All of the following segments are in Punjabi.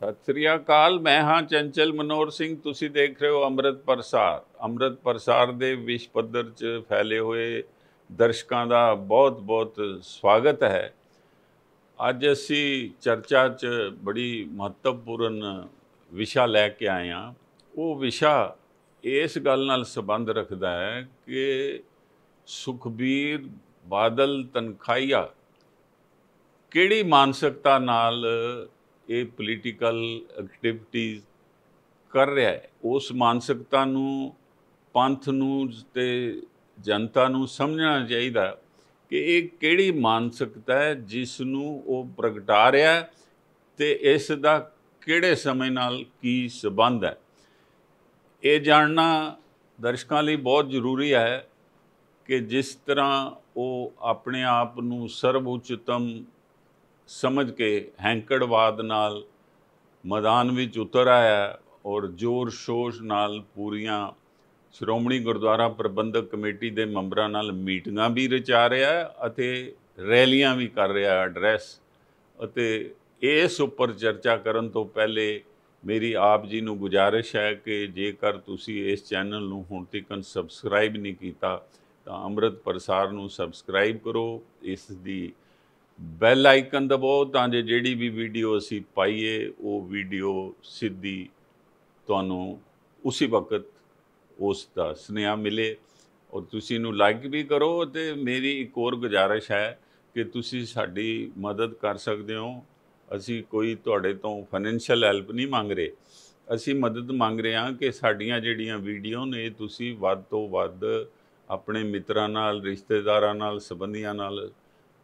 ਸਤਿ ਸ੍ਰੀ ਅਕਾਲ ਮੈਂ ਹਾਂ ਚੰਚਲ ਮਨੋਰ ਸਿੰਘ ਤੁਸੀਂ ਦੇਖ ਰਹੇ ਹੋ ਅੰਮ੍ਰਿਤ ਪ੍ਰਸਾਰ ਅੰਮ੍ਰਿਤ ਪ੍ਰਸਾਰ ਦੇ ਵਿਸ਼ ਪੱਧਰ 'ਚ ਫੈਲੇ ਹੋਏ ਦਰਸ਼ਕਾਂ ਦਾ ਬਹੁਤ-ਬਹੁਤ ਸਵਾਗਤ ਹੈ ਅੱਜ ਅਸੀਂ ਚਰਚਾ 'ਚ ਬੜੀ ਮਹੱਤਵਪੂਰਨ ਵਿਸ਼ਾ ਲੈ ਕੇ ਆਏ ਹਾਂ ਉਹ ਵਿਸ਼ਾ ਇਸ ਗੱਲ ਨਾਲ ਸੰਬੰਧ ਰੱਖਦਾ ਹੈ ਕਿ ਸੁਖਬੀਰ ਬਾਦਲ ਤਨਖਾਈਆ ਕਿਹੜੀ ਮਾਨਸਿਕਤਾ ਨਾਲ ਇਹ ਪੋਲੀਟੀਕਲ ਐਕਟੀਵਿਟੀਜ਼ ਕਰ ਰਿਹਾ ਹੈ ਉਸ ਮਾਨਸਿਕਤਾ ਨੂੰ ਪੰਥ ਨੂੰ ਤੇ ਜਨਤਾ ਨੂੰ ਸਮਝਣਾ ਚਾਹੀਦਾ ਕਿ ਇਹ ਕਿਹੜੀ ਮਾਨਸਿਕਤਾ ਹੈ ਜਿਸ ਨੂੰ ਉਹ ਪ੍ਰਗਟਾ ਰਿਹਾ ਤੇ ਇਸ ਦਾ ਕਿਹੜੇ ਸਮੇਂ ਨਾਲ ਕੀ ਸਬੰਧ ਹੈ ਇਹ ਜਾਣਨਾ ਦਰਸ਼ਕਾਂ ਲਈ ਬਹੁਤ ਜ਼ਰੂਰੀ ਹੈ ਕਿ ਜਿਸ ਤਰ੍ਹਾਂ ਉਹ ਆਪਣੇ ਆਪ ਨੂੰ ਸਰਵਉੱਚਤਮ ਸਮਝ ਕੇ ਹੈਂਕੜਵਾਦ ਨਾਲ ਮੈਦਾਨ ਵਿੱਚ ਉਤਰ ਆਇਆ ਔਰ ਜ਼ੋਰ ਸ਼ੋਸ਼ ਨਾਲ ਪੂਰੀਆਂ ਸ਼੍ਰੋਮਣੀ ਗੁਰਦੁਆਰਾ ਪ੍ਰਬੰਧਕ ਕਮੇਟੀ ਦੇ ਮੈਂਬਰਾਂ ਨਾਲ ਮੀਟਿੰਗਾਂ ਵੀ ਰਚਾ ਰਿਹਾ ਅਤੇ ਰੈਲੀਆਂ ਵੀ ਕਰ ਰਿਹਾ ਐਡਰੈਸ ਅਤੇ ਇਸ ਉੱਪਰ ਚਰਚਾ ਕਰਨ ਤੋਂ ਪਹਿਲੇ ਮੇਰੀ ਆਪ ਜੀ ਨੂੰ ਗੁਜਾਰਿਸ਼ ਹੈ ਕਿ ਜੇਕਰ ਤੁਸੀਂ ਇਸ ਚੈਨਲ ਨੂੰ ਹੁਣ ਤੱਕ ਸਬਸਕ੍ਰਾਈਬ ਨਹੀਂ ਕੀਤਾ ਤਾਂ ਅੰਮ੍ਰਿਤ ਪ੍ਰਸਾਰ ਨੂੰ ਸਬਸਕ੍ਰਾਈਬ ਕਰੋ ਇਸ ਦੀ ਬੈਲ ਆਈਕਨ ਦਬੋ ਤਾਂ ਜੇ ਜਿਹੜੀ ਵੀ ਵੀਡੀਓ ਅਸੀਂ ਪਾਈਏ ਉਹ ਵੀਡੀਓ ਸਿੱਧੀ ਤੁਹਾਨੂੰ ਉਸੇ ਵਕਤ ਉਸ ਦਾ ਸੁਨੇਹਾ ਮਿਲੇ ਔਰ ਤੁਸੀਂ ਨੂੰ ਲਾਈਕ ਵੀ ਕਰੋ ਤੇ ਮੇਰੀ ਇੱਕ ਹੋਰ ਗੁਜ਼ਾਰਿਸ਼ ਹੈ ਕਿ ਤੁਸੀਂ ਸਾਡੀ ਮਦਦ ਕਰ ਸਕਦੇ ਹੋ ਅਸੀਂ ਕੋਈ ਤੁਹਾਡੇ ਤੋਂ ਫਾਈਨੈਂਸ਼ੀਅਲ ਹੈਲਪ ਨਹੀਂ ਮੰਗ ਰਹੇ ਅਸੀਂ ਮਦਦ ਮੰਗ ਰਹੇ ਹਾਂ ਕਿ ਸਾਡੀਆਂ ਜਿਹੜੀਆਂ ਵੀਡੀਓ ਨੇ ਤੁਸੀਂ ਵੱਧ ਤੋਂ ਵੱਧ ਆਪਣੇ ਮਿੱਤਰਾਂ ਨਾਲ ਰਿਸ਼ਤੇਦਾਰਾਂ ਨਾਲ ਸਬੰਧੀਆਂ ਨਾਲ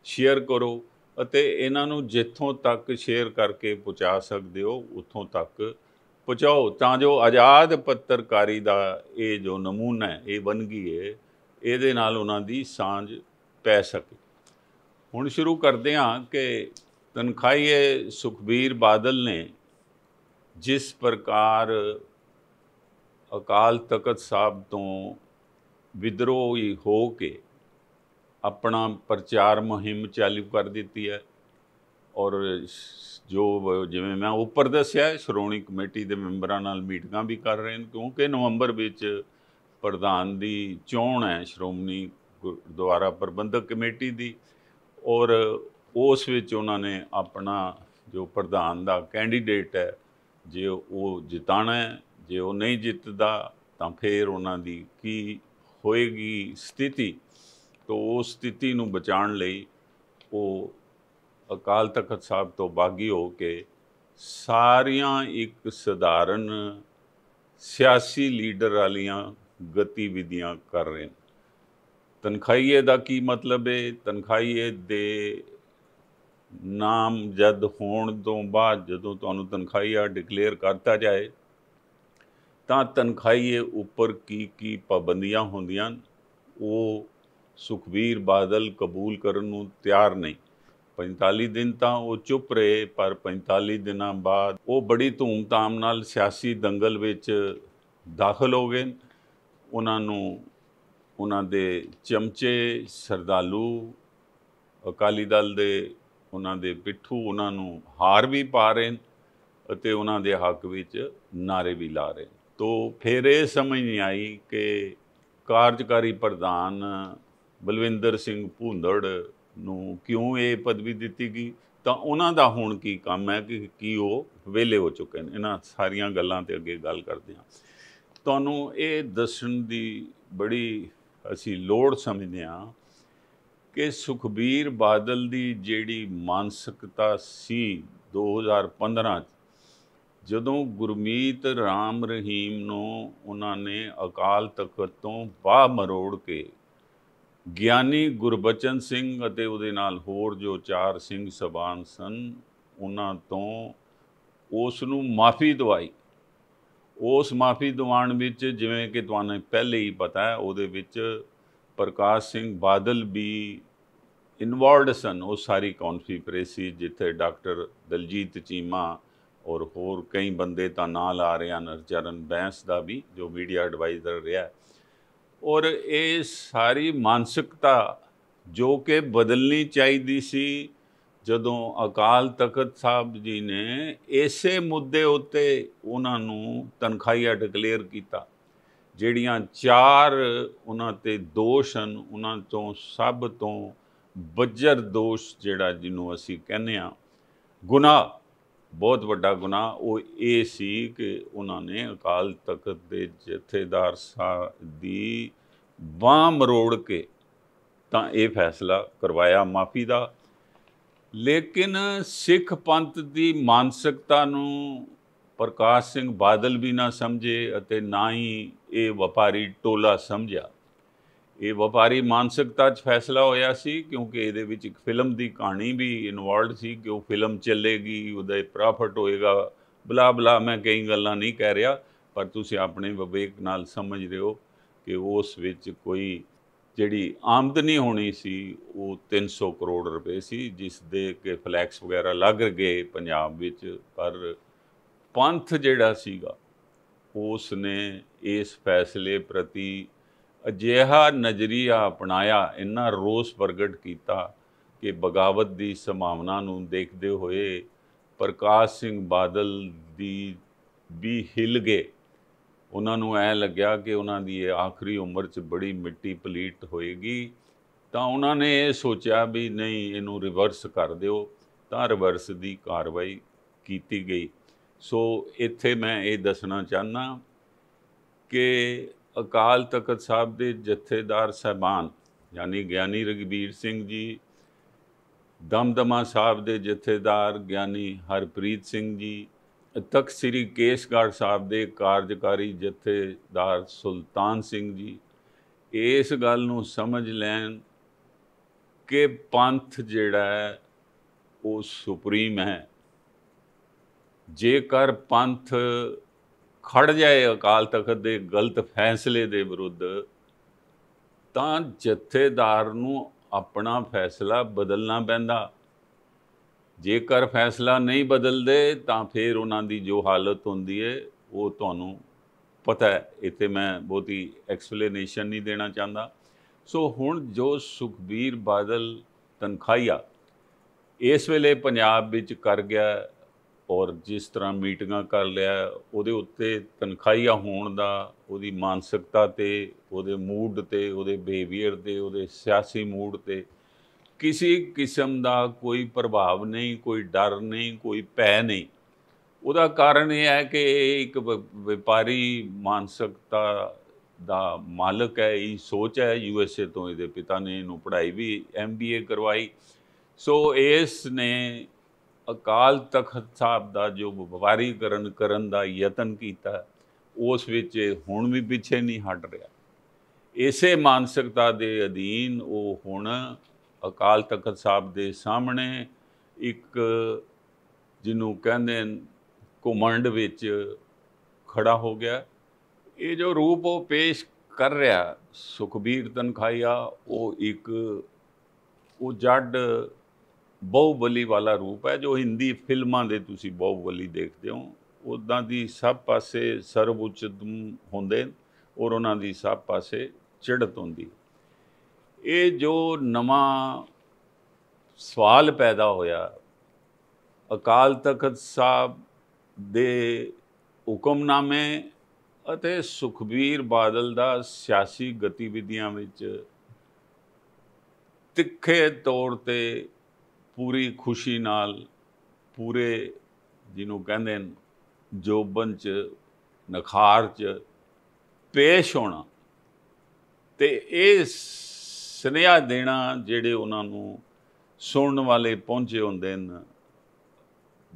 ਸ਼ੇਅਰ ਕਰੋ ਅਤੇ ਇਹਨਾਂ ਨੂੰ ਜਿੱਥੋਂ ਤੱਕ ਸ਼ੇਅਰ ਕਰਕੇ ਪਹੁੰਚਾ ਸਕਦੇ ਹੋ ਉੱਥੋਂ ਤੱਕ ਪਹੁੰਚਾਓ ਤਾਂ ਜੋ ਆਜ਼ਾਦ ਪੱਤਰਕਾਰੀ ਦਾ ਇਹ ਜੋ ਨਮੂਨਾ ਹੈ ਇਹ ਬਣ ਗਈ ਹੈ ਇਹਦੇ ਨਾਲ ਉਹਨਾਂ ਦੀ ਸਾਂਝ ਪੈ ਸਕੇ ਹੁਣ ਸ਼ੁਰੂ ਕਰਦੇ ਹਾਂ ਕਿ ਤਨਖਾਹੀਏ ਸੁਖਬੀਰ ਬਾਦਲ ਨੇ ਜਿਸ ਪ੍ਰਕਾਰ ਅਕਾਲ ਤਖਤ ਸਾਹਿਬ ਤੋਂ ਵਿਦਰੋਹੀ ਹੋ ਕੇ ਆਪਣਾ ਪ੍ਰਚਾਰ ਮੁਹਿੰਮ ਚਾਲੂ ਕਰ ਦਿੱਤੀ ਹੈ ਔਰ ਜੋ ਜਿਵੇਂ ਮੈਂ ਉੱਪਰ ਦੱਸਿਆ ਸ਼੍ਰੋਣੀ ਕਮੇਟੀ ਦੇ ਮੈਂਬਰਾਂ ਨਾਲ ਮੀਟਿੰਗਾਂ ਵੀ ਕਰ ਰਹੇ ਨੇ ਕਿਉਂਕਿ ਨਵੰਬਰ ਵਿੱਚ ਪ੍ਰਧਾਨ ਦੀ ਚੋਣ ਹੈ ਸ਼੍ਰੋਮਣੀ ਗੁਰਦੁਆਰਾ ਪ੍ਰਬੰਧਕ ਕਮੇਟੀ ਦੀ ਔਰ ਉਸ ਵਿੱਚ ਉਹਨਾਂ ਨੇ ਆਪਣਾ ਜੋ ਪ੍ਰਧਾਨ ਦਾ ਕੈਂਡੀਡੇਟ ਹੈ ਜੇ ਉਹ ਜਿਤਾਣਾ ਹੈ ਜੇ ਉਹ ਨਹੀਂ ਜਿੱਤਦਾ ਤਾਂ ਫਿਰ ਉਹਨਾਂ ਦੀ ਕੀ ਹੋਏਗੀ ਸਥਿਤੀ ਤਾਂ ਉਸ ਸਥਿਤੀ ਨੂੰ ਬਚਾਉਣ ਲਈ ਉਹ ਅਕਾਲ ਤਖਤ ਸਾਹਿਬ ਤੋਂ ਬਾਗੀ ਹੋ ਕੇ ਸਾਰੀਆਂ ਇੱਕ ਸਧਾਰਨ ਸਿਆਸੀ ਲੀਡਰ ਵਾਲੀਆਂ ਗਤੀਵਿਧੀਆਂ ਕਰ ਰਹੇ ਨੇ ਤਨਖਾਹੀਏ ਦਾ ਕੀ ਮਤਲਬ ਹੈ ਤਨਖਾਹੀਏ ਦੇ ਨਾਮ ਜਦ ਹੋਣ ਤੋਂ ਬਾਅਦ ਜਦੋਂ ਤੁਹਾਨੂੰ ਤਨਖਾਹੀਆ ਡਿਕਲੇਅਰ ਕਰਤਾ ਜਾਏ ਤਾਂ ਤਨਖਾਹੀਏ ਉੱਪਰ ਕੀ ਕੀ ਪਾਬੰਦੀਆਂ ਹੁੰਦੀਆਂ ਉਹ ਸੁਖਵੀਰ ਬਾਦਲ ਕਬੂਲ ਕਰਨ ਨੂੰ ਤਿਆਰ ਨਹੀਂ 45 ਦਿਨ ਤਾਂ ਉਹ ਚੁੱਪ ਰਹੇ ਪਰ 45 ਦਿਨਾਂ ਬਾਅਦ ਉਹ ਬੜੀ ਧੂਮਧਾਮ ਨਾਲ ਸਿਆਸੀ ਦੰਗਲ ਵਿੱਚ ਦਾਖਲ ਹੋ ਗਏ ਉਹਨਾਂ ਨੂੰ ਉਹਨਾਂ ਦੇ ਚਮਚੇ ਸਰਦਾਲੂ ਅਕਾਲੀ ਦਲ ਦੇ ਉਹਨਾਂ ਦੇ ਪਿੱਠੂ ਉਹਨਾਂ ਨੂੰ ਹਾਰ ਵੀ ਪਾ ਰਹੇ ਅਤੇ ਉਹਨਾਂ ਦੇ ਹੱਕ ਵਿੱਚ ਨਾਰੇ ਵੀ ਲਾ ਰਹੇ ਤੋ ਫਿਰ ਇਹ ਸਮਝ ਨਹੀਂ ਆਈ ਕਿ ਕਾਰਜਕਾਰੀ ਪ੍ਰਧਾਨ ਬਲਵਿੰਦਰ ਸਿੰਘ ਭੁੰਦੜ ਨੂੰ ਕਿਉਂ ਇਹ ਪਦਵੀ ਦਿੱਤੀ ਗਈ ਤਾਂ ਉਹਨਾਂ ਦਾ ਹੁਣ ਕੀ ਕੰਮ ਹੈ ਕਿ ਕੀ ਉਹ ਵਿਹਲੇ ਹੋ ਚੁੱਕੇ ਨੇ ਇਹਨਾਂ ਸਾਰੀਆਂ ਗੱਲਾਂ ਤੇ ਅੱਗੇ ਗੱਲ ਕਰਦੇ ਹਾਂ ਤੁਹਾਨੂੰ ਇਹ ਦੱਸਣ ਦੀ ਬੜੀ ਅਸੀਂ ਲੋੜ ਸਮਝਦੇ ਹਾਂ ਕਿ ਸੁਖਬੀਰ ਬਾਦਲ ਦੀ ਜਿਹੜੀ ਮਾਨਸਿਕਤਾ ਸੀ 2015 ਚ ਜਦੋਂ ਗੁਰਮੀਤ ਰਾਮ ਰਹੀਮ ਨੂੰ ਉਹਨਾਂ ਨੇ ਅਕਾਲ ਤਖਤ ਤੋਂ ਬਾਹ ਮਰੋੜ ਕੇ ਗਿਆਨੀ ਗੁਰਬਚਨ ਸਿੰਘ ਅਤੇ ਉਹਦੇ ਨਾਲ ਹੋਰ ਜੋ ਚਾਰ ਸਿੰਘ ਸਬਾਨ ਸਨ ਉਹਨਾਂ ਤੋਂ ਉਸ ਨੂੰ ਮਾਫੀ ਦਵਾਈ ਉਸ ਮਾਫੀ ਦਿਵਾਉਣ ਵਿੱਚ ਜਿਵੇਂ ਕਿ ਤੁਹਾਨੂੰ ਪਹਿਲੇ ਹੀ ਪਤਾ ਹੈ ਉਹਦੇ ਵਿੱਚ ਪ੍ਰਕਾਸ਼ ਸਿੰਘ ਬਾਦਲ ਵੀ ਇਨਵੋਲਡ ਸਨ ਉਹ ਸਾਰੀ ਕੌਨਫੀਪਰੇਸੀ ਜਿੱਥੇ ਡਾਕਟਰ ਦਲਜੀਤ ਚੀਮਾ ਔਰ ਹੋਰ ਕਈ ਬੰਦੇ ਤਾਂ ਨਾਲ ਆ ਰਹੇ ਹਨ ਚਰਨ ਬੈਂਸ ਦਾ ਵੀ ਜੋ ਮੀਡੀਆ ਐਡਵਾਈਜ਼ਰ ਰਿਹਾ ਔਰ ਇਹ ਸਾਰੀ ਮਾਨਸਿਕਤਾ ਜੋ ਕਿ ਬਦਲਣੀ ਚਾਹੀਦੀ ਸੀ ਜਦੋਂ ਅਕਾਲ ਤਖਤ ਸਾਹਿਬ ਜੀ ਨੇ ਇਸੇ ਮੁੱਦੇ ਉੱਤੇ ਉਹਨਾਂ ਨੂੰ ਤਨਖਾਹੀਆ ਡਿਕਲੇਅਰ ਕੀਤਾ ਜਿਹੜੀਆਂ ਚਾਰ ਉਹਨਾਂ ਤੇ ਦੋਸ਼ ਹਨ ਉਹਨਾਂ ਤੋਂ ਸਭ ਤੋਂ ਬੱਜਰ ਦੋਸ਼ ਜਿਹੜਾ ਜਿਹਨੂੰ ਅਸੀਂ ਕਹਿੰਦੇ ਆ ਗੁਨਾਹ ਬਹੁਤ ਵੱਡਾ ਗੁਨਾਹ ਉਹ ਇਹ ਸੀ ਕਿ ਉਹਨਾਂ ਨੇ ਅਕਾਲ ਤਖਤ ਦੇ ਜਥੇਦਾਰ ਸਾਹਿਬ ਦੀ ਬਾਹ ਮਰੋੜ ਕੇ ਤਾਂ ਇਹ ਫੈਸਲਾ ਕਰਵਾਇਆ ਮਾਫੀ ਦਾ ਲੇਕਿਨ ਸਿੱਖ ਪੰਥ ਦੀ ਮਾਨਸਿਕਤਾ ਨੂੰ ਪ੍ਰਕਾਸ਼ ਸਿੰਘ ਬਾਦਲ ਵੀ ਨਾ ਸਮਝੇ ਅਤੇ ਨਾ ਹੀ ਇਹ ਵਪਾਰੀ ਟੋਲਾ ਸਮਝਿਆ ਇਹ ਵਪਾਰੀ ਮਾਨਸਿਕਤਾ 'ਚ ਫੈਸਲਾ ਹੋਇਆ ਸੀ ਕਿਉਂਕਿ ਇਹਦੇ ਵਿੱਚ ਇੱਕ ਫਿਲਮ ਦੀ ਕਹਾਣੀ ਵੀ ਇਨਵੋਲਡ ਸੀ ਕਿ ਉਹ ਫਿਲਮ ਚੱਲੇਗੀ ਉਹਦਾ ਪ੍ਰੋਫਿਟ ਹੋਏਗਾ ਬਲਾ ਬਲਾ ਮੈਂ ਕਈ ਗੱਲਾਂ ਨਹੀਂ ਕਹਿ ਰਿਹਾ ਪਰ ਤੁਸੀਂ ਆਪਣੇ ਵਿਵੇਕ ਨਾਲ ਸਮਝ ਰਹੇ ਹੋ ਕਿ ਉਸ ਵਿੱਚ ਕੋਈ ਜਿਹੜੀ ਆਮਦਨੀ ਹੋਣੀ ਸੀ ਉਹ 300 ਕਰੋੜ ਰੁਪਏ ਸੀ ਜਿਸ ਦੇ ਕਿ ਫਲੈਕਸ ਵਗੈਰਾ ਲੱਗ ਗਏ ਪੰਜਾਬ ਵਿੱਚ ਪਰ ਪੰਥ ਜਿਹੜਾ ਸੀਗਾ ਉਸ ਨੇ ਇਸ ਫੈਸਲੇ ਪ੍ਰਤੀ ਅਜਿਹਾ ਨਜ਼ਰੀਆ ਅਪਣਾਇਆ ਇੰਨਾ ਰੋਸ ਪ੍ਰਗਟ ਕੀਤਾ ਕਿ ਬਗਾਵਤ ਦੀ ਸੰਭਾਵਨਾ ਨੂੰ ਦੇਖਦੇ ਹੋਏ ਪ੍ਰਕਾਸ਼ ਸਿੰਘ ਬਾਦਲ ਦੀ ਵੀ ਹਿਲ ਗਏ ਉਹਨਾਂ ਨੂੰ ਐ ਲੱਗਿਆ ਕਿ ਉਹਨਾਂ ਦੀ ਇਹ ਆਖਰੀ ਉਮਰ 'ਚ ਬੜੀ ਮਿੱਟੀ ਪਲੀਟ ਹੋਏਗੀ ਤਾਂ ਉਹਨਾਂ ਨੇ ਇਹ ਸੋਚਿਆ ਵੀ ਨਹੀਂ ਇਹਨੂੰ ਰਿਵਰਸ ਕਰ ਦਿਓ ਤਾਂ ਰਿਵਰਸ ਦੀ ਕਾਰਵਾਈ ਕੀਤੀ ਗਈ ਸੋ ਇੱਥੇ ਮੈਂ ਇਹ ਦੱਸਣਾ ਚਾਹਨਾ ਕਿ ਅਕਾਲ ਤਖਤ ਸਾਹਿਬ ਦੇ ਜਥੇਦਾਰ ਸਹਿਬਾਨ ਯਾਨੀ ਗਿਆਨੀ ਰਗਵੀਰ ਸਿੰਘ ਜੀ ਦਮਦਮਾ ਸਾਹਿਬ ਦੇ ਜਥੇਦਾਰ ਗਿਆਨੀ ਹਰਪ੍ਰੀਤ ਸਿੰਘ ਜੀ ਤਕ ਸ੍ਰੀ ਕੇਸਗੜ੍ਹ ਸਾਹਿਬ ਦੇ ਕਾਰਜਕਾਰੀ ਜਥੇਦਾਰ ਸੁਲਤਾਨ ਸਿੰਘ ਜੀ ਇਸ ਗੱਲ ਨੂੰ ਸਮਝ ਲੈਣ ਕਿ ਪੰਥ ਜਿਹੜਾ ਹੈ ਉਹ ਸੁਪਰੀਮ ਹੈ ਜੇਕਰ ਪੰਥ ਖੜ ਜਾਏ ਅਕਾਲ ਤਖਤ ਦੇ ਗਲਤ ਫੈਸਲੇ ਦੇ ਵਿਰੁੱਧ ਤਾਂ ਜਥੇਦਾਰ ਨੂੰ ਆਪਣਾ ਫੈਸਲਾ ਬਦਲਣਾ ਪੈਂਦਾ ਜੇਕਰ ਫੈਸਲਾ ਨਹੀਂ ਬਦਲਦੇ ਤਾਂ ਫਿਰ ਉਹਨਾਂ ਦੀ ਜੋ ਹਾਲਤ ਹੁੰਦੀ ਹੈ ਉਹ ਤੁਹਾਨੂੰ ਪਤਾ ਹੈ ਇੱਥੇ ਮੈਂ ਬਹੁਤੀ ਐਕਸਪਲੇਨੇਸ਼ਨ ਨਹੀਂ ਦੇਣਾ ਚਾਹੁੰਦਾ ਸੋ ਹੁਣ ਜੋ ਸੁਖਬੀਰ ਬਾਦਲ ਤਨਖਾਈਆ ਇਸ ਵੇਲੇ ਪੰਜਾਬ ਵਿੱਚ ਕਰ ਗਿਆ ਔਰ ਜਿਸ ਤਰ੍ਹਾਂ ਮੀਟਿੰਗਾਂ ਕਰ ਲਿਆ ਉਹਦੇ ਉੱਤੇ ਤਨਖਾਹੀਆ ਹੋਣ ਦਾ ਉਹਦੀ ਮਾਨਸਿਕਤਾ ਤੇ ਉਹਦੇ ਮੂਡ ਤੇ ਉਹਦੇ ਬਿਹੇਵੀਅਰ ਤੇ ਉਹਦੇ ਸਿਆਸੀ ਮੂਡ ਤੇ ਕਿਸੇ ਕਿਸਮ ਦਾ ਕੋਈ ਪ੍ਰਭਾਵ ਨਹੀਂ ਕੋਈ ਡਰ ਨਹੀਂ ਕੋਈ ਭੈ ਨਹੀਂ ਉਹਦਾ ਕਾਰਨ ਇਹ ਹੈ ਕਿ ਇਹ ਇੱਕ ਵਪਾਰੀ ਮਾਨਸਿਕਤਾ ਦਾ ਮਾਲਕ ਹੈ ਇਹ ਸੋਚ ਹੈ ਯੂ ਐਸ ਏ ਤੋਂ ਇਹਦੇ ਪਿਤਾ ਨੇ ਇਹਨੂੰ ਪੜ੍ਹਾਈ ਵੀ ਐਮ ਬੀ ਏ ਕਰਵਾਈ ਸੋ ਇਸ ਨੇ ਅਕਾਲ ਤਖਤ ਸਾਹਿਬ ਦਾ ਜੋ ਵਪਾਰੀਕਰਨ ਕਰਨ ਦਾ ਯਤਨ ਕੀਤਾ ਉਸ ਵਿੱਚ ਹੁਣ ਵੀ ਪਿੱਛੇ ਨਹੀਂ ਹਟ ਰਿਹਾ ਇਸੇ ਮਾਨਸਿਕਤਾ ਦੇ ਅਧੀਨ ਉਹ ਹੁਣ ਅਕਾਲ ਤਖਤ ਸਾਹਿਬ ਦੇ ਸਾਹਮਣੇ ਇੱਕ ਜਿਹਨੂੰ ਕਹਿੰਦੇ ਕਮੰਡ ਵਿੱਚ ਖੜਾ ਹੋ ਗਿਆ ਇਹ ਜੋ ਰੂਪ ਉਹ ਪੇਸ਼ ਕਰ ਰਿਹਾ ਸੁਖਬੀਰ ਤਨਖਾਈਆ ਉਹ ਇੱਕ ਉਹ ਜੱਡ ਬਹੁਬਲੀ ਵਾਲਾ ਰੂਪ ਹੈ ਜੋ ਹਿੰਦੀ ਫਿਲਮਾਂ ਦੇ ਤੁਸੀਂ ਬਹੁਬਲੀ ਦੇਖਦੇ ਹੋ ਉਦਾਂ ਦੀ ਸਭ ਪਾਸੇ ਉੱਚ ਹੁੰਦੇ ਔਰ ਉਹਨਾਂ ਦੀ ਸਭ ਪਾਸੇ ਚੜਤ ਹੁੰਦੀ ਇਹ ਜੋ ਨਵਾਂ ਸਵਾਲ ਪੈਦਾ ਹੋਇਆ ਅਕਾਲ ਤਖਤ ਸਾਹਿਬ ਦੇ ਹੁਕਮਨਾਮੇ ਅਤੇ ਸੁਖਬੀਰ ਬਾਦਲ ਦਾ ਸਿਆਸੀ ਗਤੀਵਿਧੀਆਂ ਵਿੱਚ ਤਿੱਖੇ ਤੌਰ ਤੇ ਪੂਰੀ ਖੁਸ਼ੀ ਨਾਲ ਪੂਰੇ ਜਿਹਨੂੰ ਕਹਿੰਦੇ ਨੇ ਜੋਬਨ ਚ ਨਖਾਰ ਚ ਪੇਸ਼ ਹੋਣਾ ਤੇ ਇਹ ਸੁਨੇਹਾ ਦੇਣਾ ਜਿਹੜੇ ਉਹਨਾਂ ਨੂੰ ਸੁਣਨ ਵਾਲੇ ਪਹੁੰਚੇ ਹੁੰਦੇ ਨੇ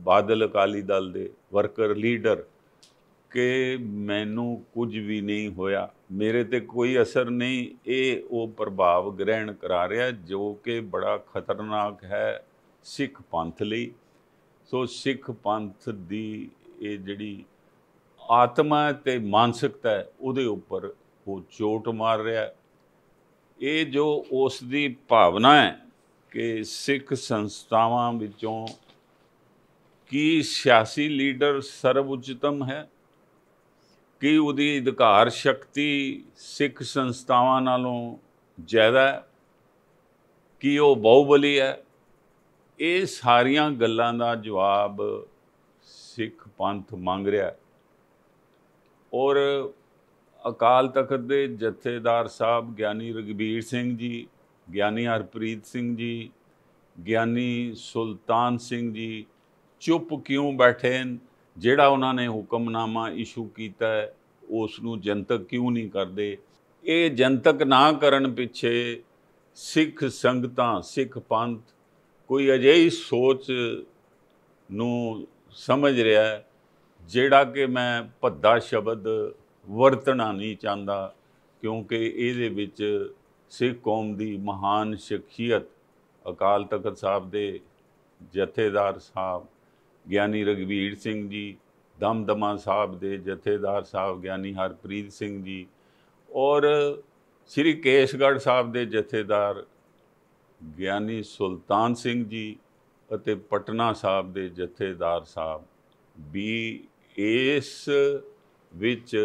ਬਾਦਲ ਅਕਾਲੀ ਦਲ ਦੇ ਵਰਕਰ ਲੀਡਰ ਕਿ ਮੈਨੂੰ ਕੁਝ ਵੀ ਨਹੀਂ ਹੋਇਆ ਮੇਰੇ ਤੇ ਕੋਈ ਅਸਰ ਨਹੀਂ ਇਹ ਉਹ ਪ੍ਰਭਾਵ ਗ੍ਰਹਿਣ ਕਰਾ ਰਿਹਾ ਜੋ ਕਿ ਬੜਾ ਖਤਰਨਾਕ ਹੈ ਸਿੱਖ ਪੰਥ ਲਈ ਸੋ ਸਿੱਖ ਪੰਥ ਦੀ ਇਹ ਜਿਹੜੀ ਆਤਮਾ ਤੇ ਮਾਨਸਿਕਤਾ ਉਹਦੇ ਉੱਪਰ ਉਹ ਚੋਟ ਮਾਰ ਰਿਹਾ ਇਹ ਜੋ ਉਸ ਦੀ ਭਾਵਨਾ ਹੈ ਕਿ ਸਿੱਖ ਸੰਸਥਾਵਾਂ ਵਿੱਚੋਂ ਕੀ ਸਿਆਸੀ ਲੀਡਰ ਸਰਵਉੱਚਤਮ ਹੈ ਕਿ ਉਹਦੀ ਅਧਿਕਾਰ ਸ਼ਕਤੀ ਸਿੱਖ ਸੰਸਥਾਵਾਂ ਨਾਲੋਂ ਜ਼ਿਆਦਾ ਕਿ ਕੀ ਉਹ ਬਹੁਬਲੀ ਹੈ ਇਹ ਸਾਰੀਆਂ ਗੱਲਾਂ ਦਾ ਜਵਾਬ ਸਿੱਖ ਪੰਥ ਮੰਗ ਰਿਹਾ ਹੈ ਔਰ ਅਕਾਲ ਤਖਤ ਦੇ ਜਥੇਦਾਰ ਸਾਹਿਬ ਗਿਆਨੀ ਰਗਵੀਰ ਸਿੰਘ ਜੀ ਗਿਆਨੀ ਹਰਪ੍ਰੀਤ ਸਿੰਘ ਜੀ ਗਿਆਨੀ ਸੁਲਤਾਨ ਸਿੰਘ ਜੀ ਚੁੱਪ ਕਿਉਂ ਬੈਠੇ ਨੇ ਜਿਹੜਾ ਉਹਨਾਂ ਨੇ ਹੁਕਮਨਾਮਾ ਇਸ਼ੂ ਕੀਤਾ ਉਸ ਨੂੰ ਜਨਤਕ ਕਿਉਂ ਨਹੀਂ ਕਰਦੇ ਇਹ ਜਨਤਕ ਨਾ ਕਰਨ ਪਿੱਛੇ ਸਿੱਖ ਸੰਗਤਾਂ ਸਿੱਖ ਪੰਥ ਕੋਈ ਅਜਿਹੀ ਸੋਚ ਨੂੰ ਸਮਝ ਰਿਹਾ ਜਿਹੜਾ ਕਿ ਮੈਂ ਭੱਦਾ ਸ਼ਬਦ ਵਰਤਣਾ ਨਹੀਂ ਚਾਹੁੰਦਾ ਕਿਉਂਕਿ ਇਹਦੇ ਵਿੱਚ ਸਿੱਖ ਕੌਮ ਦੀ ਮਹਾਨ ਸ਼ਖਸੀਅਤ ਅਕਾਲ ਤਖਤ ਸਾਹਿਬ ਦੇ ਜਥੇਦਾਰ ਸਾਹਿਬ ਗਿਆਨੀ ਰਗਵੀਰ ਸਿੰਘ ਜੀ ਦਮਦਮਾ ਸਾਹਿਬ ਦੇ ਜਥੇਦਾਰ ਸਾਹਿਬ ਗਿਆਨੀ ਹਰਪ੍ਰੀਤ ਸਿੰਘ ਜੀ ਔਰ ਸ੍ਰੀ ਕੇਸ਼ਗੜ੍ਹ ਸਾਹਿਬ ਦੇ ਜਥੇਦਾਰ ਗਿਆਨੀ ਸੁਲਤਾਨ ਸਿੰਘ ਜੀ ਅਤੇ ਪਟਨਾ ਸਾਹਿਬ ਦੇ ਜਥੇਦਾਰ ਸਾਹਿਬ ਵੀ ਇਸ ਵਿੱਚ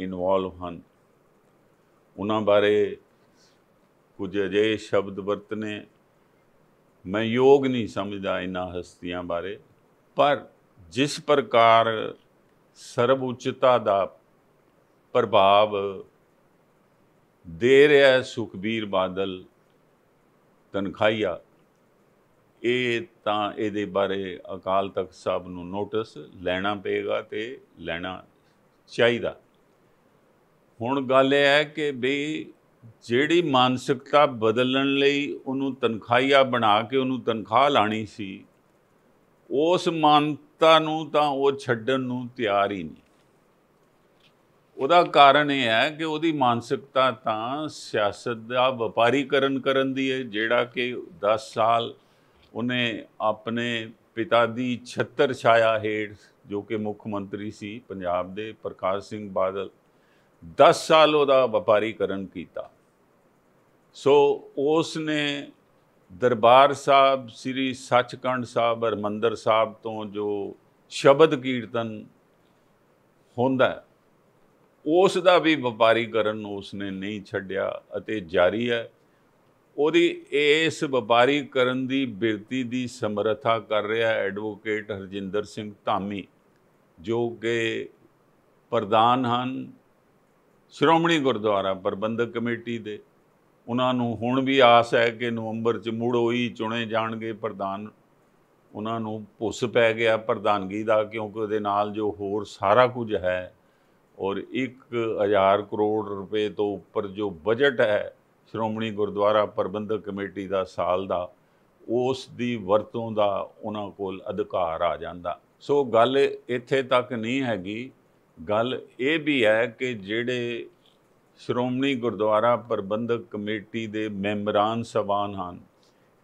ਇਨਵੋਲਵ ਹਨ ਉਹਨਾਂ ਬਾਰੇ ਕੁਝ ਅਜੇ ਸ਼ਬਦ ਵਰਤਨੇ ਮੈਂ ਯੋਗ ਨਹੀਂ ਸਮਝਦਾ ਇਹਨਾਂ ਹਸਤੀਆਂ ਬਾਰੇ ਪਰ ਜਿਸ ਪ੍ਰਕਾਰ ਸਰਬ ਉੱਚਤਾ ਦਾ ਪ੍ਰਭਾਵ ਦੇ ਰਿਹਾ ਸੁਖਬੀਰ ਬਾਦਲ ਤਨਖਾਈਆ ਇਹ ਤਾਂ ਇਹਦੇ ਬਾਰੇ ਅਕਾਲ ਤਖਤ ਸਾਹਿਬ ਨੂੰ ਨੋਟਿਸ ਲੈਣਾ ਪਏਗਾ ਤੇ ਲੈਣਾ ਚਾਹੀਦਾ ਹੁਣ ਗੱਲ ਇਹ ਹੈ ਕਿ ਵੀ ਜਿਹੜੀ ਮਾਨਸਿਕਤਾ ਬਦਲਣ ਲਈ ਉਹਨੂੰ ਤਨਖਾਈਆ ਬਣਾ ਕੇ ਉਹਨੂੰ ਤਨਖਾਹ ਲਾਣੀ ਸੀ ਉਸ ਮਾਨਤਾ ਨੂੰ ਤਾਂ ਉਹ ਛੱਡਣ ਨੂੰ ਤਿਆਰ ਹੀ ਨਹੀਂ ਉਹਦਾ ਕਾਰਨ ਇਹ ਹੈ ਕਿ ਉਹਦੀ ਮਾਨਸਿਕਤਾ ਤਾਂ ਸਿਆਸਤ ਦਾ ਵਪਾਰੀਕਰਨ ਕਰਨ ਦੀ ਹੈ ਜਿਹੜਾ ਕਿ 10 ਸਾਲ ਉਹਨੇ ਆਪਣੇ ਪਿਤਾ ਦੀ ਛੱਤਰ ਛਾਇਆ ਹੇਠ ਜੋ ਕਿ ਮੁੱਖ ਮੰਤਰੀ ਸੀ ਪੰਜਾਬ ਦੇ ਪ੍ਰਕਾਸ਼ ਸਿੰਘ ਬਾਦਲ 10 ਸਾਲ ਉਹਦਾ ਵਪਾਰੀਕਰਨ ਕੀਤਾ ਸੋ ਉਸ ਨੇ ਦਰਬਾਰ ਸਾਹਿਬ ਸ੍ਰੀ ਸੱਚਕੰਡ ਸਾਹਿਬ ਹਰਮੰਦਰ ਸਾਹਿਬ ਤੋਂ ਜੋ ਸ਼ਬਦ ਕੀਰਤਨ ਹੁੰਦਾ ਉਸ ਦਾ ਵੀ ਵਪਾਰੀਕਰਨ ਉਸ ਨੇ ਨਹੀਂ ਛੱਡਿਆ ਅਤੇ ਜਾਰੀ ਹੈ ਉਹਦੀ ਇਸ ਵਪਾਰੀਕਰਨ ਦੀ ਬਿਰਤੀ ਦੀ ਸਮਰੱਥਾ ਕਰ ਰਿਹਾ ਐਡਵੋਕੇਟ ਹਰਜਿੰਦਰ ਸਿੰਘ ਧਾਮੀ ਜੋ ਕਿ ਪ੍ਰਧਾਨ ਹਨ ਸ਼੍ਰੋਮਣੀ ਗੁਰਦੁਆਰਾ ਪ੍ਰਬੰਧਕ ਕਮੇਟੀ ਦੇ ਉਹਨਾਂ ਨੂੰ ਹੁਣ ਵੀ ਆਸ ਹੈ ਕਿ ਨਵੰਬਰ 'ਚ ਮੁੜ ਹੋਈ ਚੁਣੇ ਜਾਣਗੇ ਪ੍ਰਧਾਨ ਉਹਨਾਂ ਨੂੰ ਪੁੱਸ ਪੈ ਗਿਆ ਪ੍ਰਧਾਨਗੀ ਦਾ ਕਿਉਂਕਿ ਉਹਦੇ ਨਾਲ ਜੋ ਹੋਰ ਸਾਰਾ ਕੁਝ ਹੈ ਔਰ 1000 ਕਰੋੜ ਰੁਪਏ ਤੋਂ ਉੱਪਰ ਜੋ ਬਜਟ ਹੈ ਸ਼੍ਰੋਮਣੀ ਗੁਰਦੁਆਰਾ ਪ੍ਰਬੰਧਕ ਕਮੇਟੀ ਦਾ ਸਾਲ ਦਾ ਉਸ ਦੀ ਵਰਤੋਂ ਦਾ ਉਹਨਾਂ ਕੋਲ ਅਧਿਕਾਰ ਆ ਜਾਂਦਾ ਸੋ ਗੱਲ ਇੱਥੇ ਤੱਕ ਨਹੀਂ ਹੈਗੀ ਗੱਲ ਇਹ ਵੀ ਹੈ ਕਿ ਜਿਹੜੇ ਸ਼੍ਰੋਮਣੀ ਗੁਰਦੁਆਰਾ ਪ੍ਰਬੰਧਕ ਕਮੇਟੀ ਦੇ ਮੈਂਬਰਾਨ ਸਵਾਨ ਹਨ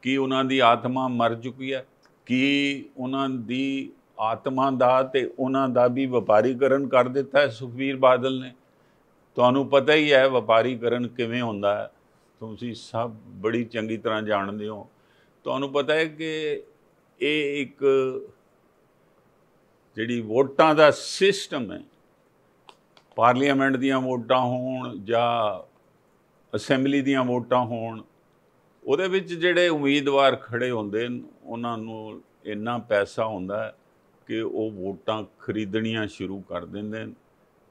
ਕੀ ਉਹਨਾਂ ਦੀ ਆਤਮਾ ਮਰ ਚੁੱਕੀ ਹੈ ਕੀ ਉਹਨਾਂ ਦੀ ਆਤਮਾ ਦਾ ਤੇ ਉਹਨਾਂ ਦਾ ਵੀ ਵਪਾਰੀਕਰਨ ਕਰ ਦਿੱਤਾ ਹੈ ਸੁਖਵੀਰ ਬਾਦਲ ਨੇ ਤੁਹਾਨੂੰ ਪਤਾ ਹੀ ਹੈ ਵਪਾਰੀਕਰਨ ਕਿਵੇਂ ਹੁੰਦਾ ਹੈ ਤੁਸੀਂ ਸਭ ਬੜੀ ਚੰਗੀ ਤਰ੍ਹਾਂ ਜਾਣਦੇ ਹੋ ਤੁਹਾਨੂੰ ਪਤਾ ਹੈ ਕਿ ਇਹ ਇੱਕ ਜਿਹੜੀ ਵੋਟਾਂ ਦਾ ਸਿਸਟਮ ਹੈ ਪਾਰਲੀਮੈਂਟ ਦੀਆਂ ਵੋਟਾਂ ਹੋਣ ਜਾਂ ਅਸੈਂਬਲੀ ਦੀਆਂ ਵੋਟਾਂ ਹੋਣ ਉਹਦੇ ਵਿੱਚ ਜਿਹੜੇ ਉਮੀਦਵਾਰ ਖੜੇ ਹੁੰਦੇ ਉਹਨਾਂ ਨੂੰ ਇੰਨਾ ਪੈਸਾ ਹੁੰਦਾ ਕਿ ਉਹ ਵੋਟਾਂ ਖਰੀਦਣੀਆਂ ਸ਼ੁਰੂ ਕਰ ਦਿੰਦੇ ਨੇ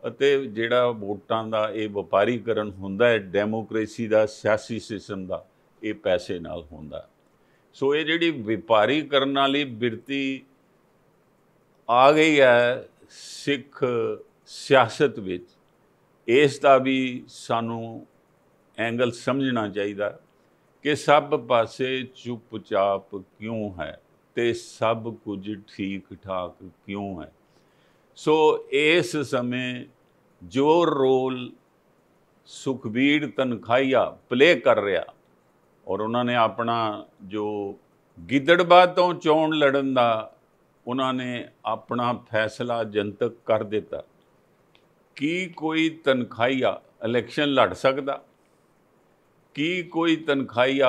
ਅਤੇ ਜਿਹੜਾ ਵੋਟਾਂ ਦਾ ਇਹ ਵਪਾਰੀਕਰਨ ਹੁੰਦਾ ਹੈ ਡੈਮੋਕ੍ਰੇਸੀ ਦਾ ਸਿਆਸੀ ਸਿਸਟਮ ਦਾ ਇਹ ਪੈਸੇ ਨਾਲ ਹੁੰਦਾ ਸੋ ਇਹ ਜਿਹੜੀ ਵਪਾਰੀਕਰਨ ਵਾਲੀ ਬਿਰਤੀ ਆ ਗਈ ਹੈ ਸਿੱਖ ਸਿਆਸਤ ਵਿੱਚ ਇਸ ਦਾ ਵੀ ਸਾਨੂੰ ਐਂਗਲ ਸਮਝਣਾ ਚਾਹੀਦਾ ਕਿ ਸਭ ਪਾਸੇ ਚੁੱਪਚਾਪ ਕਿਉਂ ਹੈ ਤੇ ਸਭ ਕੁਝ ਠੀਕ ਠਾਕ ਕਿਉਂ ਹੈ ਸੋ ਇਸ ਸਮੇਂ ਜੋ ਰੋਲ ਸੁਖਬੀਰ ਤਨਖਾਈਆ ਪਲੇ ਕਰ ਰਿਹਾ ਔਰ ਉਹਨਾਂ ਨੇ ਆਪਣਾ ਜੋ ਗਿੱਦੜਬਾ ਤੋਂ ਚੋਣ ਲੜਨ ਦਾ ਉਹਨਾਂ ਨੇ ਆਪਣਾ ਫੈਸਲਾ ਜਨਤਕ ਕਰ ਦਿੱਤਾ ਕੀ ਕੋਈ ਤਨਖਾਈਆ ਇਲੈਕਸ਼ਨ ਲੜ ਸਕਦਾ ਕੀ ਕੋਈ ਤਨਖਾਈਆ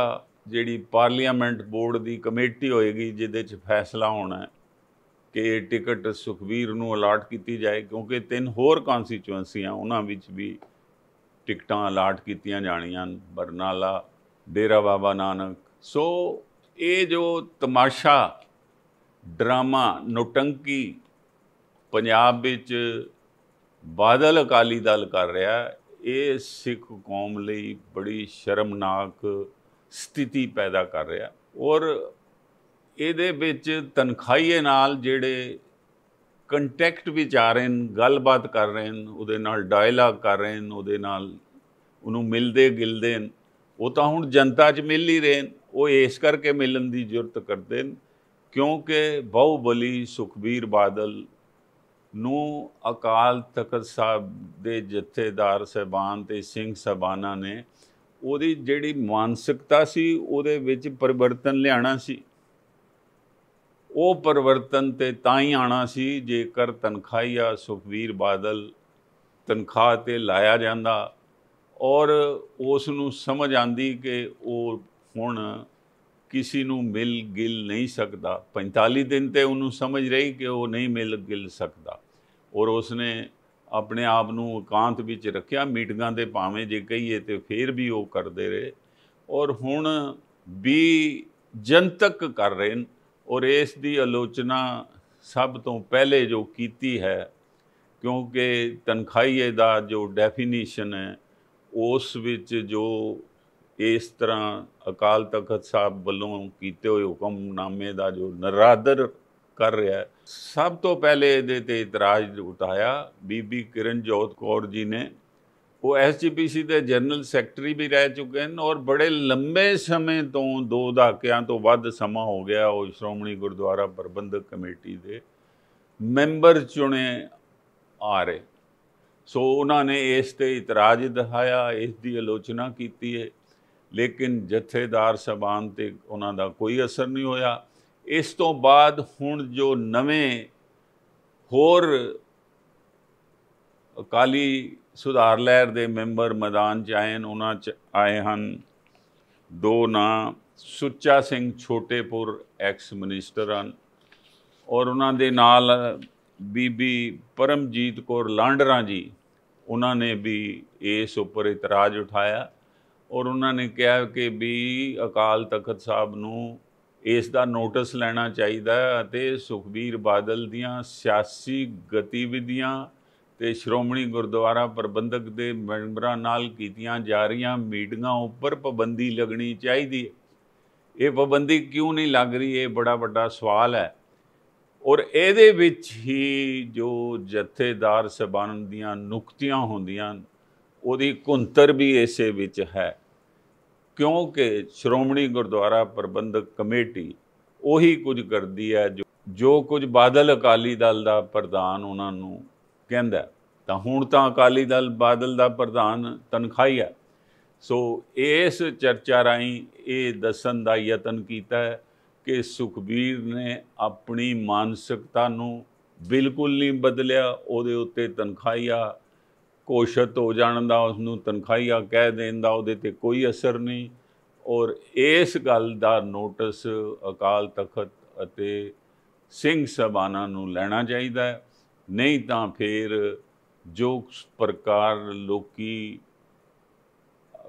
ਜਿਹੜੀ ਪਾਰਲੀਮੈਂਟ ਬੋਰਡ ਦੀ ਕਮੇਟੀ ਹੋਏਗੀ ਜਿਹਦੇ 'ਚ ਫੈਸਲਾ ਹੋਣਾ ਕਿ ਟਿਕਟ ਸੁਖਵੀਰ ਨੂੰ ਅਲਾਟ ਕੀਤੀ ਜਾਏ ਕਿਉਂਕਿ ਤਿੰਨ ਹੋਰ ਕਨਸਟੀਚੁਐਂਸੀਆਂ ਉਹਨਾਂ ਵਿੱਚ ਵੀ ਟਿਕਟਾਂ ਅਲਾਟ ਕੀਤੀਆਂ ਜਾਣੀਆਂ ਬਰਨਾਲਾ ਡੇਰਾ ਬਾਬਾ ਨਾਨਕ ਸੋ ਇਹ ਜੋ ਤਮਾਸ਼ਾ ਡਰਾਮਾ ਨੋਟੰਕੀ ਪੰਜਾਬ ਵਿੱਚ ਬਾਦਲ ਅਕਾਲੀ ਦਲ ਕਰ ਰਿਹਾ ਇਹ ਸਿੱਖ ਕੌਮ ਲਈ ਬੜੀ ਸ਼ਰਮਨਾਕ ਸਥਿਤੀ ਪੈਦਾ ਕਰ ਰਿਹਾ ਔਰ ਇਹਦੇ ਵਿੱਚ ਤਨਖਾਈਏ ਨਾਲ ਜਿਹੜੇ ਕੰਟੈਕਟ ਵਿੱਚ ਆ ਰਹੇ ਨੇ ਗੱਲਬਾਤ ਕਰ ਰਹੇ ਨੇ ਉਹਦੇ ਨਾਲ ਡਾਇਲੌਗ ਕਰ ਰਹੇ ਨੇ ਉਹਦੇ ਨਾਲ ਉਹਨੂੰ ਮਿਲਦੇ ਗਿਲਦੇ ਨੇ ਉਹ ਤਾਂ ਹੁਣ ਜਨਤਾ 'ਚ ਮਿਲ ਹੀ ਰਹੇ ਨੇ ਉਹ ਇਸ ਕਰਕੇ ਮਿਲਣ ਦੀ ਜ਼ਰੂਰਤ ਕਰਦੇ ਨੇ ਕਿਉਂਕਿ ਬਹੁਬਲੀ ਸੁਖਬੀਰ ਬਾਦਲ ਨੂੰ ਅਕਾਲ ਤਖਤ ਸਾਹਿਬ ਦੇ ਜਥੇਦਾਰ ਸਹਿਬਾਨ ਤੇ ਸਿੰਘ ਸਹਿਬਾਨਾ ਨੇ ਉਹਦੀ ਜਿਹੜੀ ਮਾਨਸਿਕਤਾ ਸੀ ਉਹਦੇ ਵਿੱਚ ਪਰਿਵਰਤਨ ਲਿਆਣਾ ਸੀ ਉਹ ਪਰਿਵਰਤਨ ਤੇ ਤਾਂ ਹੀ ਆਣਾ ਸੀ ਜੇਕਰ ਤਨਖਾਹੀਆ ਸੁਖਵੀਰ ਬਾਦਲ ਤਨਖਾਹ ਤੇ ਲਾਇਆ ਜਾਂਦਾ ਔਰ ਉਸ ਨੂੰ ਸਮਝ ਆਂਦੀ ਕਿ ਉਹ ਹੁਣ ਕਿਸੇ ਨੂੰ ਮਿਲ ਗਿਲ ਨਹੀਂ ਸਕਦਾ 45 ਦਿਨ ਤੇ ਉਹਨੂੰ ਸਮਝ ਰਹੀ ਕਿ ਉਹ ਨਹੀਂ ਮਿਲ ਗਿਲ ਸਕਦਾ ਔਰ ਉਸਨੇ ਆਪਣੇ ਆਪ ਨੂੰ ਇਕਾਂਤ ਵਿੱਚ ਰੱਖਿਆ ਮੀਟਿੰਗਾਂ ਦੇ ਭਾਵੇਂ ਜੇ ਕਹੀਏ ਤੇ ਫੇਰ ਵੀ ਉਹ ਕਰਦੇ ਰਹੇ ਔਰ ਹੁਣ ਵੀ ਜਨਤਕ ਕਰ ਰਹੇ ਨੇ ਔਰ ਇਸ ਦੀ ਆਲੋਚਨਾ ਸਭ ਤੋਂ ਪਹਿਲੇ ਜੋ ਕੀਤੀ ਹੈ ਕਿਉਂਕਿ ਤਨਖਾਈ ਦਾ ਜੋ ਡੈਫੀਨੇਸ਼ਨ ਹੈ ਉਸ ਵਿੱਚ ਜੋ ਇਸ ਤਰ੍ਹਾਂ ਅਕਾਲ ਤਖਤ ਸਾਹਿਬ ਵੱਲੋਂ ਕੀਤੇ ਹੋਏ ਹੁਕਮਨਾਮੇ ਦਾ ਜੋ ਨਰਾਦਰ ਕਰ ਰਿਹਾ ਸਭ ਤੋਂ ਪਹਿਲੇ ਇਹਦੇ ਤੇ ਇਤਰਾਜ਼ ਉਠਾਇਆ ਬੀਬੀ ਕਿਰਨਜੋਤ ਕੌਰ ਜੀ ਨੇ ਉਹ ਐਸਜੀਪੀਸੀ ਦੇ ਜਨਰਲ ਸੈਕਟਰੀ ਵੀ ਰਹਿ ਚੁੱਕੇ ਹਨ ਔਰ ਬੜੇ ਲੰਬੇ ਸਮੇਂ ਤੋਂ ਦੋ ਦਹਾਕਿਆਂ ਤੋਂ ਵੱਧ ਸਮਾਂ ਹੋ ਗਿਆ ਉਹ ਸ਼੍ਰੋਮਣੀ ਗੁਰਦੁਆਰਾ ਪ੍ਰਬੰਧਕ ਕਮੇਟੀ ਦੇ ਮੈਂਬਰ ਚੁਣੇ ਆ ਰਹੇ ਸੋ ਉਹਨਾਂ ਨੇ ਇਸ ਤੇ ਇਤਰਾਜ਼ ਦਿਖਾਇਆ ਇਸ ਦੀ ਆਲੋਚਨਾ ਕੀਤੀ ਹੈ ਲੇਕਿਨ ਜਥੇਦਾਰ ਸਬਾਨ ਤੇ ਉਹਨਾਂ ਦਾ ਕੋਈ ਅਸਰ ਨਹੀਂ ਹੋਇਆ ਇਸ ਤੋਂ ਬਾਅਦ ਹੁਣ ਜੋ ਨਵੇਂ ਹੋਰ ਅਕਾਲੀ ਸੁਧਾਰ ਲਹਿਰ ਦੇ ਮੈਂਬਰ ਮੈਦਾਨ ਚ ਆਏ ਹਨ ਉਹਨਾਂ ਚ ਆਏ ਹਨ ਦੋ ਨਾਂ ਸੁੱਚਾ ਸਿੰਘ ਛੋਟੇਪੁਰ ਐਕਸ ਮਿਨਿਸਟਰ ਹਨ ਔਰ ਉਹਨਾਂ ਦੇ ਨਾਲ ਬੀਬੀ ਪਰਮਜੀਤ ਕੌਰ ਲਾਂਡਰਾ ਜੀ ਉਹਨਾਂ ਨੇ ਵੀ ਇਸ ਉੱਪਰ ਇਤਰਾਜ਼ ਉਠਾਇਆ ਔਰ ਉਹਨਾਂ ਨੇ ਕਿਹਾ ਕਿ ਵੀ ਅਕਾਲ ਤਖਤ ਸਾਹਿਬ ਨੂੰ ਇਸ ਦਾ ਨੋਟਿਸ ਲੈਣਾ ਚਾਹੀਦਾ ਹੈ ਅਤੇ ਸੁਖਬੀਰ ਬਾਦਲ ਦੀਆਂ ਸਿਆਸੀ ਗਤੀਵਿਧੀਆਂ ਤੇ ਸ਼੍ਰੋਮਣੀ ਗੁਰਦੁਆਰਾ ਪ੍ਰਬੰਧਕ ਦੇ ਮੈਂਬਰਾਂ ਨਾਲ ਕੀਤੀਆਂ ਜਾ ਰਹੀਆਂ ਮੀਟਿੰਗਾਂ ਉੱਪਰ ਪਾਬੰਦੀ ਲੱਗਣੀ ਚਾਹੀਦੀ ਹੈ ਇਹ ਪਾਬੰਦੀ ਕਿਉਂ ਨਹੀਂ ਲੱਗ ਰਹੀ ਇਹ ਬੜਾ ਵੱਡਾ ਸਵਾਲ ਹੈ ਔਰ ਇਹਦੇ ਵਿੱਚ ਹੀ ਜੋ ਜਥੇਦਾਰ ਸਬਾਨ ਦੀਆਂ ਨੁਕਤੀਆਂ ਹੁੰਦੀਆਂ ਉਹਦੀ ਕੁੰਤਰ ਵੀ ਇਸੇ ਵਿੱਚ ਹੈ ਕਿਉਂਕਿ ਸ਼੍ਰੋਮਣੀ ਗੁਰਦੁਆਰਾ ਪ੍ਰਬੰਧਕ ਕਮੇਟੀ ਉਹੀ ਕੁਝ ਕਰਦੀ ਹੈ ਜੋ ਜੋ ਕੁਝ ਬਾਦਲ ਅਕਾਲੀ ਦਲ ਦਾ ਪ੍ਰਧਾਨ ਉਹਨਾਂ ਨੂੰ ਕਹਿੰਦਾ ਤਾਂ ਹੁਣ ਤਾਂ ਅਕਾਲੀ ਦਲ ਬਾਦਲ ਦਾ ਪ੍ਰਧਾਨ ਤਨਖਾਈ ਹੈ ਸੋ ਇਸ ਚਰਚਾ ਰਾਈ ਇਹ ਦੱਸਣ ਦਾ ਯਤਨ ਕੀਤਾ ਹੈ ਕਿ ਸੁਖਬੀਰ ਨੇ ਆਪਣੀ ਮਾਨਸਿਕਤਾ ਨੂੰ ਬਿਲਕੁਲ ਨਹੀਂ ਬਦਲਿਆ ਉਹਦੇ ਉੱਤੇ ਤਨਖਾਈਆ ਕੋਸ਼ਤ ਹੋ ਜਾਣ ਦਾ ਉਸ ਨੂੰ ਤਨਖਾਹੀਆ ਕਹਿ ਦੇਣ ਦਾ ਉਹਦੇ ਤੇ ਕੋਈ ਅਸਰ ਨਹੀਂ ਔਰ ਇਸ ਗੱਲ ਦਾ ਨੋਟਿਸ ਅਕਾਲ ਤਖਤ ਅਤੇ ਸਿੰਘ ਸਭਾਨਾ ਨੂੰ ਲੈਣਾ ਚਾਹੀਦਾ ਹੈ ਨਹੀਂ ਤਾਂ ਫਿਰ ਜੋ ਪ੍ਰਕਾਰ ਲੋਕੀ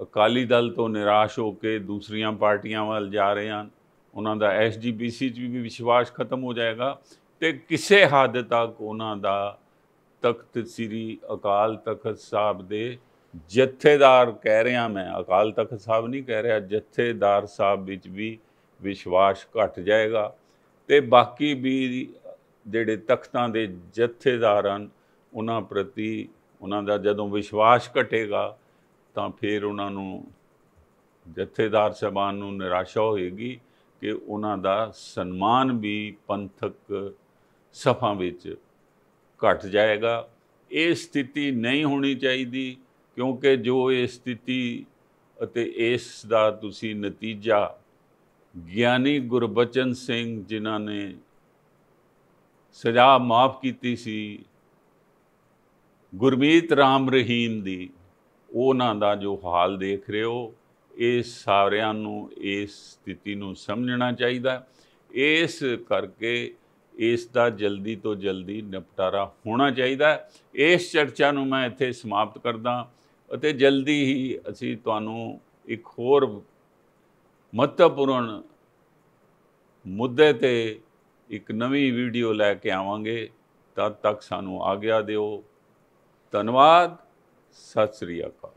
ਅਕਾਲੀ ਦਲ ਤੋਂ ਨਿਰਾਸ਼ ਹੋ ਕੇ ਦੂਸਰੀਆਂ ਪਾਰਟੀਆਂ ਵੱਲ ਜਾ ਰਹੇ ਹਨ ਉਹਨਾਂ ਦਾ ਐਸਜੀਪੀਸੀ 'ਚ ਵੀ ਵਿਸ਼ਵਾਸ ਖਤਮ ਹੋ ਜਾਏਗਾ ਤੇ ਕਿਸੇ ਹੱਦ ਤੱਕ ਉਹਨਾਂ ਦਾ ਤਖਤ ਸ੍ਰੀ ਅਕਾਲ ਤਖਤ ਸਾਹਿਬ ਦੇ ਜਥੇਦਾਰ ਕਹਿ ਰਿਹਾ ਮੈਂ ਅਕਾਲ ਤਖਤ ਸਾਹਿਬ ਨਹੀਂ ਕਹਿ ਰਿਹਾ ਜਥੇਦਾਰ ਸਾਹਿਬ ਵਿੱਚ ਵੀ ਵਿਸ਼ਵਾਸ ਘਟ ਜਾਏਗਾ ਤੇ ਬਾਕੀ ਵੀ ਜਿਹੜੇ ਤਖਤਾਂ ਦੇ ਜਥੇਦਾਰ ਹਨ ਉਹਨਾਂ ਪ੍ਰਤੀ ਉਹਨਾਂ ਦਾ ਜਦੋਂ ਵਿਸ਼ਵਾਸ ਘਟੇਗਾ ਤਾਂ ਫਿਰ ਉਹਨਾਂ ਨੂੰ ਜਥੇਦਾਰ ਸਹਿਬਾਨ ਨੂੰ ਨਿਰਾਸ਼ਾ ਹੋਏਗੀ ਕਿ ਉਹਨਾਂ ਦਾ ਸਨਮਾਨ ਵੀ ਪੰਥਕ ਸਫਾ ਵਿੱਚ ਘਟ ਜਾਏਗਾ ਇਹ ਸਥਿਤੀ ਨਹੀਂ ਹੋਣੀ ਚਾਹੀਦੀ ਕਿਉਂਕਿ ਜੋ ਇਹ ਸਥਿਤੀ ਅਤੇ ਇਸ ਦਾ ਤੁਸੀਂ ਨਤੀਜਾ ਗਿਆਨੀ ਗੁਰਬਚਨ ਸਿੰਘ ਜਿਨ੍ਹਾਂ ਨੇ ਸਜ਼ਾ ਮਾਫ ਕੀਤੀ ਸੀ ਗੁਰਮੀਤ ਰਾਮ ਰਹੀਮ ਦੀ ਉਹਨਾਂ ਦਾ ਜੋ ਹਾਲ ਦੇਖ ਰਹੇ ਹੋ ਇਹ ਸਾਰਿਆਂ ਨੂੰ ਇਸ ਸਥਿਤੀ ਨੂੰ ਸਮਝਣਾ ਚਾਹੀਦਾ ਇਸ ਕਰਕੇ ਇਸ ਦਾ ਜਲਦੀ ਤੋਂ ਜਲਦੀ ਨਿਪਟਾਰਾ ਹੋਣਾ ਚਾਹੀਦਾ ਇਸ ਚਰਚਾ ਨੂੰ ਮੈਂ ਇੱਥੇ ਸਮਾਪਤ ਕਰਦਾ ਅਤੇ ਜਲਦੀ ਹੀ ਅਸੀਂ ਤੁਹਾਨੂੰ ਇੱਕ ਹੋਰ ਮਹੱਤਵਪੂਰਨ ਮੁੱਦੇ ਤੇ ਇੱਕ ਨਵੀਂ ਵੀਡੀਓ ਲੈ ਕੇ ਆਵਾਂਗੇ ਤਦ ਤੱਕ ਸਾਨੂੰ ਆਗਿਆ ਦਿਓ ਧੰਨਵਾਦ ਸਤਿ ਸ੍ਰੀ ਅਕਾਲ